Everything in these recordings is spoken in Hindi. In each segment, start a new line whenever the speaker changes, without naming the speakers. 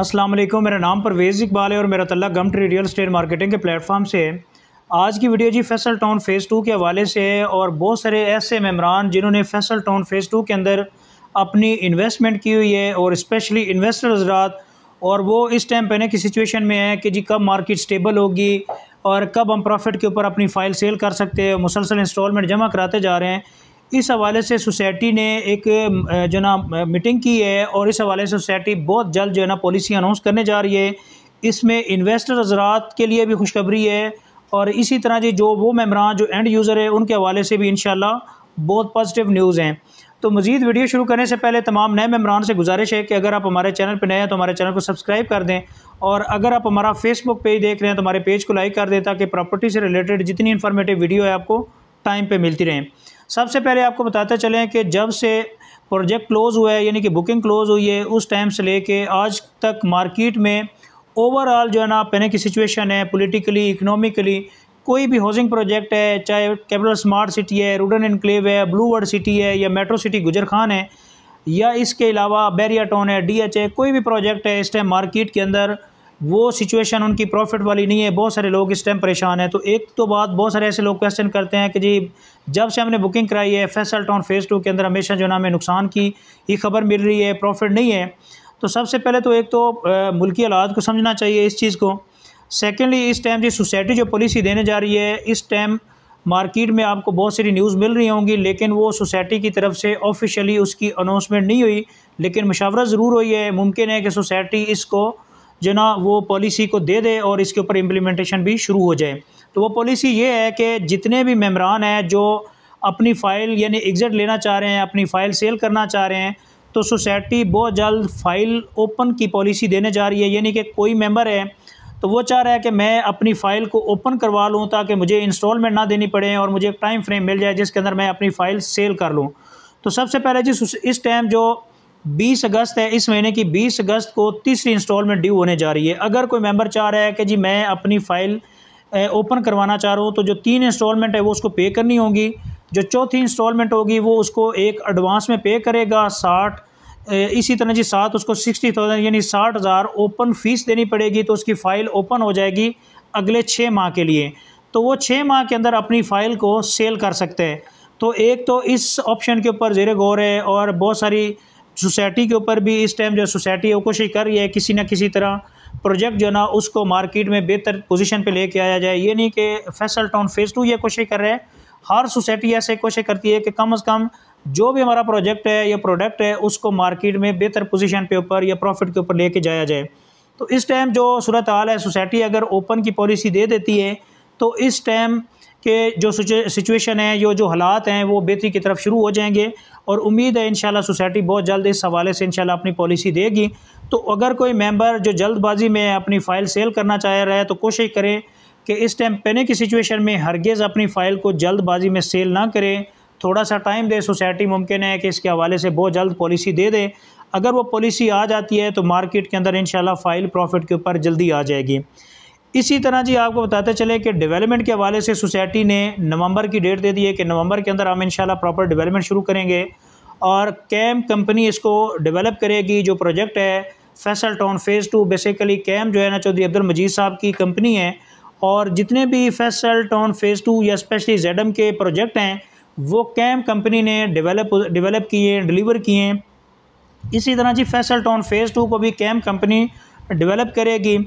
अस्सलाम वालेकुम मेरा नाम परवेज़ इकबाल है और मेरा तल्ला गम ट्री रियल स्टेट मार्केटिंग के प्लेटफॉर्म से है आज की वीडियो जी फैसल टाउन फ़ेज़ टू के हवाले से है और बहुत सारे ऐसे मेमरान जिन्होंने फैसल टाउन फ़ेज़ टू के अंदर अपनी इन्वेस्टमेंट की हुई है और स्पेशली इन्वेस्टर हजरात और वो इस टाइम पहले की सिचुएशन में है कि जी कब मार्केट स्टेबल होगी और कब हम प्रॉफिट के ऊपर अपनी फ़ाइल सेल कर सकते हैं मुसलसल इंस्टॉलमेंट जमा कराते जा रहे हैं इस हवाले से सोसाइटी ने एक जो ना मीटिंग की है और इस हवाले से सोसाइटी बहुत जल्द जो है ना पॉलिसी अनाउंस करने जा रही है इसमें इन्वेस्टर हजरात के लिए भी खुशखबरी है और इसी तरह जी जो वो मेम्बरान जो एंड यूज़र है उनके हवाले से भी इन बहुत पॉजिटिव न्यूज़ हैं तो मज़ीद वीडियो शुरू करने से पहले तमाम नए मेम्बरान से गुजारिश है कि अगर आप हमारे चैनल पर नए हैं तो हमारे चैनल को सब्सक्राइब कर दें और अगर आप हमारा फेसबुक पेज देख रहे हैं तो हमारे पेज को लाइक कर दें ताकि प्रॉपर्टी से रिलेटेड जितनी इन्फॉर्मेटिव वीडियो है आपको टाइम पर मिलती रहें सबसे पहले आपको बताते चलें कि जब से प्रोजेक्ट क्लोज़ हुआ है यानी कि बुकिंग क्लोज़ हुई है उस टाइम से लेके आज तक मार्केट में ओवरऑल जो है ना पहले की सिचुएशन है पॉलिटिकली इकोनॉमिकली कोई भी हाउसिंग प्रोजेक्ट है चाहे कैपिटल स्मार्ट सिटी है रूडन इनक्लेव है ब्लू वर्ड सिटी है या मेट्रो सिटी गुजर खान है या इसके अलावा बैरिया टाउन है डी एच है कोई भी प्रोजेक्ट है इस टाइम मार्केट के अंदर वो सिचुएशन उनकी प्रॉफिट वाली नहीं है बहुत सारे लोग इस टाइम परेशान हैं तो एक तो बात बहुत सारे ऐसे लोग क्वेश्चन करते हैं कि जी जब से हमने बुकिंग कराई है फैसल टाउन फेज़ टू के अंदर हमेशा जो ना हमें नुकसान की ये खबर मिल रही है प्रॉफिट नहीं है तो सबसे पहले तो एक तो मुल्की हालात को समझना चाहिए इस चीज़ को सेकेंडली इस टाइम जी सोसाइटी जो पॉलिसी देने जा रही है इस टाइम मार्केट में आपको बहुत सारी न्यूज़ मिल रही होंगी लेकिन वो सोसाइटी की तरफ से ऑफिशियली उसकी अनाउंसमेंट नहीं हुई लेकिन मशावरा ज़रूर हुई है मुमकिन है कि सोसाइटी इसको जो ना वो पॉलिसी को दे दे और इसके ऊपर इम्प्लीमेंटेशन भी शुरू हो जाए तो वो पॉलिसी ये है कि जितने भी मम्बरान हैं जो अपनी फ़ाइल यानी एग्ज़िट लेना चाह रहे हैं अपनी फ़ाइल सेल करना चाह रहे हैं तो सोसाइटी बहुत जल्द फ़ाइल ओपन की पॉलिसी देने जा रही है यानी कि कोई मेम्बर है तो वो चाह रहा है कि मैं अपनी फ़ाइल को ओपन करवा लूँ ताकि मुझे इंस्टॉलमेंट ना देनी पड़े और मुझे एक टाइम फ्रेम मिल जाए जिसके अंदर मैं अपनी फ़ाइल सेल कर लूँ तो सबसे पहले जिस इस टाइम जो बीस अगस्त है इस महीने की बीस अगस्त को तीसरी इंस्टॉलमेंट ड्यू होने जा रही है अगर कोई मेंबर चाह रहा है कि जी मैं अपनी फ़ाइल ओपन करवाना चाह रहा हूँ तो जो तीन इंस्टॉलमेंट है वो उसको पे करनी होगी जो चौथी इंस्टॉलमेंट होगी वो उसको एक एडवांस में पे करेगा साठ इसी तरह जी साथ उसको सिक्सटी थाउजेंड यानी साठ हज़ार ओपन फ़ीस देनी पड़ेगी तो उसकी फ़ाइल ओपन हो जाएगी अगले छः माह के लिए तो वो छः माह के अंदर अपनी फ़ाइल को सेल कर सकते हैं तो एक तो इस ऑप्शन के ऊपर जेर गौर है और बहुत सारी सोसाइटी के ऊपर भी इस टाइम जो सोसाइटी है कोशिश कर रही है किसी ना किसी तरह प्रोजेक्ट जो ना उसको मार्केट में बेहतर पोजीशन पे लेके आया जाए ये नहीं कि फैसल टाउन फेज़ टू ये कोशिश कर रहे हैं हर सोसाइटी ऐसे कोशिश करती है कि कम अज़ कम जो भी हमारा प्रोजेक्ट है या प्रोडक्ट है उसको मार्केट में बेहतर पोजीशन पे ऊपर या प्रॉफिट के ऊपर लेके जाया जाए तो इस टाइम जो सूरत हाल है सोसाइटी अगर ओपन की पॉलिसी दे देती है तो इस टाइम कि जो सिचुएशन है जो जो हालात हैं वो बेहतरी की तरफ शुरू हो जाएंगे और उम्मीद है इन सोसाइटी बहुत जल्द इस हवाले से इन अपनी पॉलिसी देगी तो अगर कोई मेंबर जो जल्दबाजी में अपनी फ़ाइल सेल करना चाह रहा है तो कोशिश करें कि इस टाइम पेने की सिचुएशन में हरगेज अपनी फ़ाइल को जल्दबाजी में सेल ना करें थोड़ा सा टाइम दे सोसाइटी मुमकिन है कि इसके हवाले से बहुत जल्द पॉलिसी दे दे अगर वो पॉलिसी आ जाती है तो मार्केट के अंदर इन फाइल प्रॉफिट के ऊपर जल्दी आ जाएगी इसी तरह जी आपको बताते चले कि डेवलपमेंट के हवाले से सोसाइटी ने नवंबर की डेट दे दी है कि नवंबर के अंदर हम इंशाल्लाह प्रॉपर डेवलपमेंट शुरू करेंगे और कैम कंपनी इसको डेवलप करेगी जो प्रोजेक्ट है Faisal town phase two basically कैम जो है ना चौधरी अब्दुल मजीद साहब की कंपनी है और जितने भी फैसल टाउन फ़ेज़ टू या स्पेशली जेडम के प्रोजेक्ट हैं वो कैम कंपनी ने डेवलप डेवलप किए डिलीवर किए इसी तरह जी फैसल टाउन फ़ेज़ टू को भी कैम कंपनी डेवलप करेगी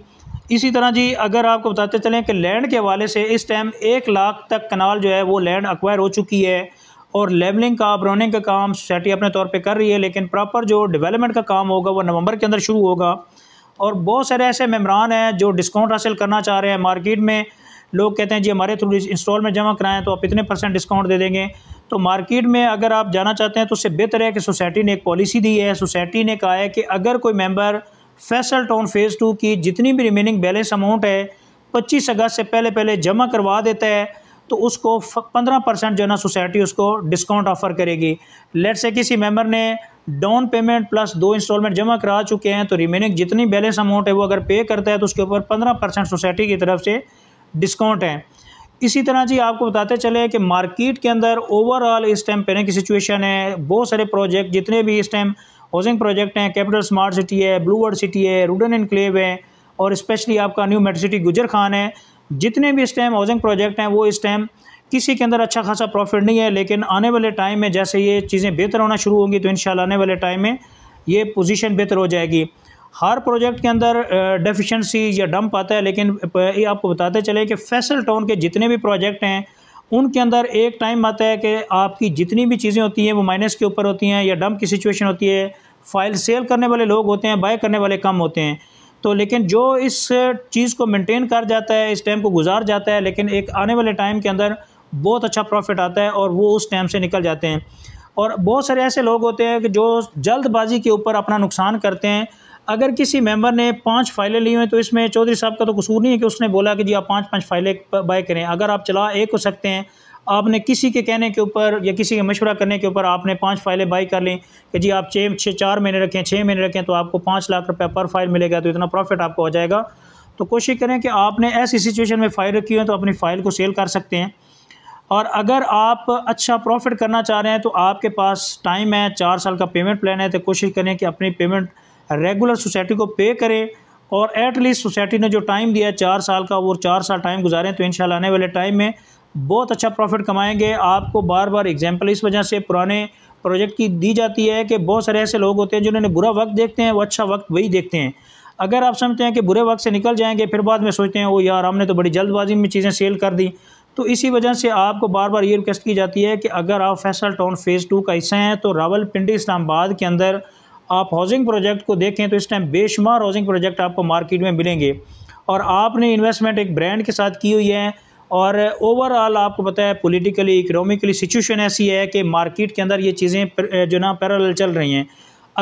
इसी तरह जी अगर आपको बताते चलें कि लैंड के हवाले से इस टाइम एक लाख तक कनाल जो है वो लैंड अक्वायर हो चुकी है और लेवलिंग का ब्रोनिंग का काम सोसाइटी अपने तौर पे कर रही है लेकिन प्रॉपर जो डेवलपमेंट का काम होगा वो नवंबर के अंदर शुरू होगा और बहुत सारे ऐसे मम्बरान हैं जो डिस्काउंट हासिल करना चाह रहे हैं मार्केट में लोग कहते हैं जी हमारे थ्रू इंस्टॉल में जमा कराएं तो आप इतने परसेंट डिस्काउंट दे देंगे तो मार्केट में अगर आप जाना चाहते हैं तो उससे बेहतर है कि सोसाइटी ने एक पॉलिसी दी है सोसाइटी ने कहा है कि अगर कोई member Faisal town phase two की जितनी भी रिमेनिंग बैलेंस अमाउंट है पच्चीस अगस्त से पहले पहले जमा करवा देता है तो उसको पंद्रह परसेंट जो है ना सोसाइटी उसको डिस्काउंट ऑफर करेगी लेट से किसी मेंबर ने डाउन पेमेंट प्लस दो इंस्टॉलमेंट जमा करा चुके हैं तो रिमेनिंग जितनी बैलेंस अमाउंट है वो अगर पे करता है तो उसके ऊपर पंद्रह परसेंट सोसाइटी की तरफ से डिस्काउंट है इसी तरह जी आपको बताते चले कि मार्केट के अंदर ओवरऑल इस टाइम पहले की सिचुएशन है बहुत सारे प्रोजेक्ट जितने भी इस टाइम हाउसिंग प्रोजेक्ट हैं कैपिटल स्मार्ट सिटी है ब्लू वर्ड सिटी है रूडन इनक्लेव है और स्पेशली आपका न्यू मेट्रो सिटी गुजर खान है जितने भी इस टाइम हाउसिंग प्रोजेक्ट हैं वो इस टाइम किसी के अंदर अच्छा खासा प्रॉफिट नहीं है लेकिन आने वाले टाइम में जैसे ये चीज़ें बेहतर होना शुरू होंगी तो इन आने वाले टाइम में ये पोजीशन बेहतर हो जाएगी हर प्रोजेक्ट के अंदर डेफिशिएंसी या डंप आता है लेकिन ये आपको बताते चले कि फैसल टाउन के जितने भी प्रोजेक्ट हैं उनके अंदर एक टाइम आता है कि आपकी जितनी भी चीज़ें होती हैं वो माइनस के ऊपर होती हैं या डम की सिचुएशन होती है फाइल सेल करने वाले लोग होते हैं बाय करने वाले कम होते हैं तो लेकिन जो इस चीज़ को मेंटेन कर जाता है इस टाइम को गुजार जाता है लेकिन एक आने वाले टाइम के अंदर बहुत अच्छा प्रॉफिट आता है और वो उस टाइम से निकल जाते हैं और बहुत सारे ऐसे लोग होते हैं कि जो जल्दबाजी के ऊपर अपना नुकसान करते हैं अगर किसी मेंबर ने पांच फाइलें ली हुई तो इसमें चौधरी साहब का तो कसूर नहीं है कि उसने बोला कि जी आप पांच पांच फाइलें बाय करें अगर आप चला एक हो सकते हैं आपने किसी के कहने के ऊपर या किसी के मशवरा करने के ऊपर आपने पांच फाइलें बाई कर लें कि जी आप छः छः चार महीने रखें छः महीने रखें तो आपको पाँच लाख रुपया पर फाइल मिलेगा तो इतना प्रॉफिट आपको हो जाएगा तो कोशिश करें कि आपने ऐसी सिचुएशन में फ़ाइल रखी है तो अपनी फ़ाइल को सेल कर सकते हैं और अगर आप अच्छा प्रॉफिट करना चाह रहे हैं तो आपके पास टाइम है चार साल का पेमेंट प्लान है तो कोशिश करें कि अपनी पेमेंट रेगुलर सोसाइटी को पे करें और एटलीस्ट सोसाइटी ने जो टाइम दिया है चार साल का वो चार साल टाइम गुजारें तो इन आने वाले टाइम में बहुत अच्छा प्रॉफिट कमाएंगे आपको बार बार एग्जाम्पल इस वजह से पुराने प्रोजेक्ट की दी जाती है कि बहुत सारे ऐसे लोग होते हैं जिन्होंने बुरा वक्त देखते हैं वो अच्छा वक्त वही देखते हैं अगर आप समझते हैं कि बुरे वक्त से निकल जाएंगे फिर बाद में सोचते हैं वो यार हमने तो बड़ी जल्दबाजी में चीज़ें सेल कर दी तो इसी वजह से आपको बार बार ये रिक्वेस्ट की जाती है कि अगर आप फैसल टाउन फेज़ टू का हिस्सा हैं तो रावल पिंडी इस्लामाबाद के अंदर आप हाउसिंग प्रोजेक्ट को देखें तो इस टाइम बेशुमार हाउसिंग प्रोजेक्ट आपको मार्केट में मिलेंगे और आपने इन्वेस्टमेंट एक ब्रांड के साथ की हुई है और ओवरऑल आपको पता है पॉलिटिकली इकोनॉमिकली सिचुएशन ऐसी है कि मार्केट के अंदर ये चीज़ें जो ना पैरल चल रही हैं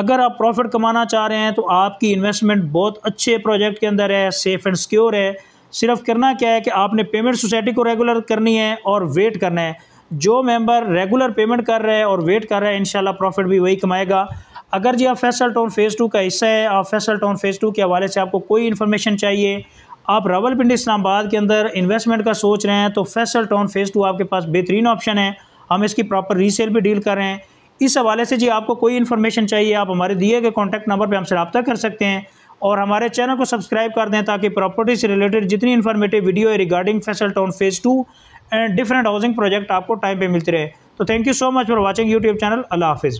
अगर आप प्रॉफिट कमाना चाह रहे हैं तो आपकी इन्वेस्टमेंट बहुत अच्छे प्रोजेक्ट के अंदर है सेफ़ एंड सिक्योर है सिर्फ करना क्या है कि आपने पेमेंट सोसाइटी को रेगुलर करनी है और वेट करना है जो मेंबर रेगुलर पेमेंट कर रहे हैं और वेट कर रहा है इन प्रॉफिट भी वही कमाएगा अगर जी आप फैसल टाउन फ़ेज़ टू का हिस्सा है आप फैसल टाउन फ़ेज़ टू के हवाले से आपको कोई इन्फॉर्मेशन चाहिए आप रावलपिंडी इस्लामाबाद के अंदर इन्वेस्टमेंट का सोच रहे हैं तो फैसल टाउन फ़ेज़ टू आपके पास बेहतरीन ऑप्शन है हम इसकी प्रॉपर रीसेल भी डील कर रहे हैं इस हवाले से जी आपको कोई इन्फॉर्मेशन चाहिए आप हमारे दिए गए कॉन्टैक्ट नंबर पर हमसे रबता कर सकते हैं और हमारे चैनल को सब्सक्राइब कर दें ताकि प्रॉपर्टी से रिलेटेड जितनी इन्फॉर्मेटिव वीडियो है regarding Faisal town phase two and different housing project आपको टाइम पर मिलते रहे तो thank you so much for watching YouTube channel अल्लाह हाफिज़